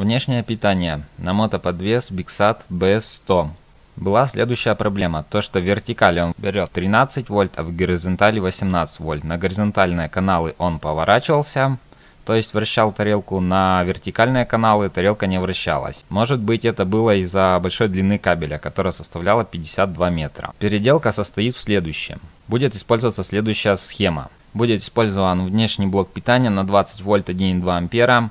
Внешнее питание. На мотоподвес Bixat BS100. Была следующая проблема, то что в вертикали он берет 13 вольт, а в горизонтали 18 вольт. На горизонтальные каналы он поворачивался, то есть вращал тарелку на вертикальные каналы, тарелка не вращалась. Может быть это было из-за большой длины кабеля, которая составляла 52 метра. Переделка состоит в следующем. Будет использоваться следующая схема. Будет использован внешний блок питания на 20 вольт 1,2 ампера,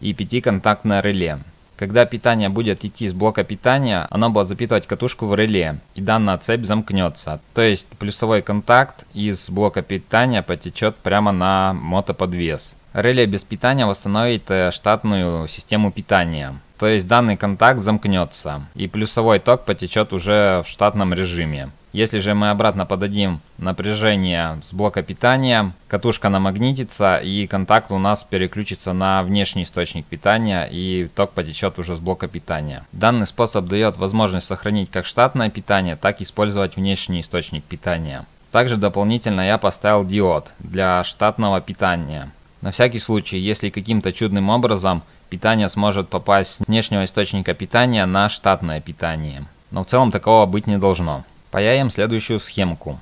и 5-контактное реле. Когда питание будет идти с блока питания, оно будет запитывать катушку в реле, и данная цепь замкнется. То есть плюсовой контакт из блока питания потечет прямо на мотоподвес. Реле без питания восстановит э, штатную систему питания. То есть данный контакт замкнется, и плюсовой ток потечет уже в штатном режиме. Если же мы обратно подадим напряжение с блока питания, катушка намагнитится и контакт у нас переключится на внешний источник питания и ток потечет уже с блока питания. Данный способ дает возможность сохранить как штатное питание, так и использовать внешний источник питания. Также дополнительно я поставил диод для штатного питания. На всякий случай, если каким-то чудным образом питание сможет попасть с внешнего источника питания на штатное питание. Но в целом такого быть не должно. Паяем следующую схемку.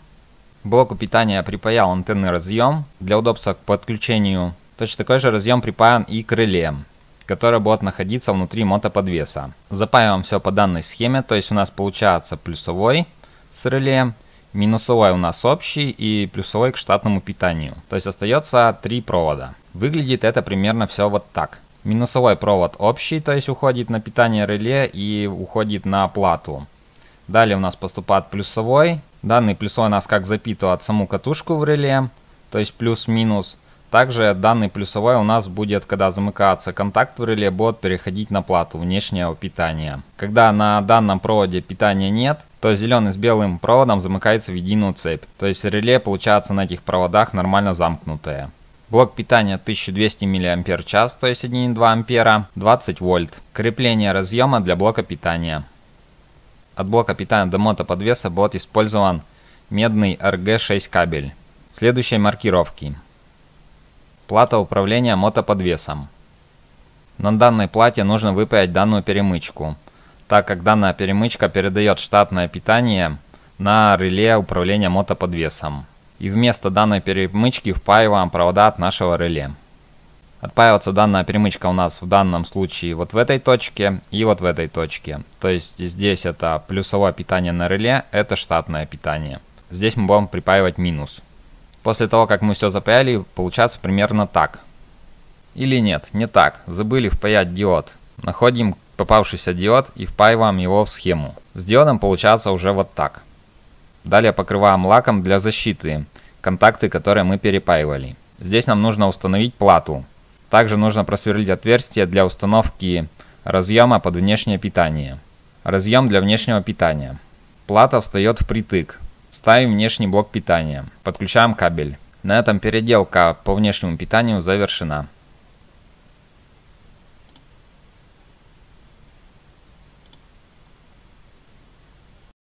К блоку питания припаял антенный разъем. Для удобства к подключению точно такой же разъем припаян и к реле, которое будет находиться внутри мотоподвеса. Запаиваем все по данной схеме, то есть у нас получается плюсовой с реле, минусовой у нас общий и плюсовой к штатному питанию. То есть остается три провода. Выглядит это примерно все вот так. Минусовой провод общий, то есть уходит на питание реле и уходит на плату. Далее у нас поступает плюсовой. Данный плюсовой у нас как запитывает саму катушку в реле, то есть плюс-минус. Также данный плюсовой у нас будет, когда замыкается контакт в реле, будет переходить на плату внешнего питания. Когда на данном проводе питания нет, то зеленый с белым проводом замыкается в единую цепь. То есть реле получается на этих проводах нормально замкнутое. Блок питания 1200 мАч, то есть 1,2 ампера, 20 вольт. Крепление разъема для блока питания. От блока питания до мотоподвеса будет использован медный RG6 кабель. Следующей маркировки. Плата управления мотоподвесом. На данной плате нужно выпаять данную перемычку, так как данная перемычка передает штатное питание на реле управления мотоподвесом и вместо данной перемычки впаиваем провода от нашего реле. Отпаивается данная перемычка у нас в данном случае вот в этой точке и вот в этой точке. То есть здесь это плюсовое питание на реле, это штатное питание. Здесь мы будем припаивать минус. После того, как мы все запаяли, получается примерно так. Или нет, не так. Забыли впаять диод. Находим попавшийся диод и впаиваем его в схему. С диодом получается уже вот так. Далее покрываем лаком для защиты контакты, которые мы перепаивали. Здесь нам нужно установить плату. Также нужно просверлить отверстие для установки разъема под внешнее питание. Разъем для внешнего питания. Плата встает впритык. Ставим внешний блок питания. Подключаем кабель. На этом переделка по внешнему питанию завершена.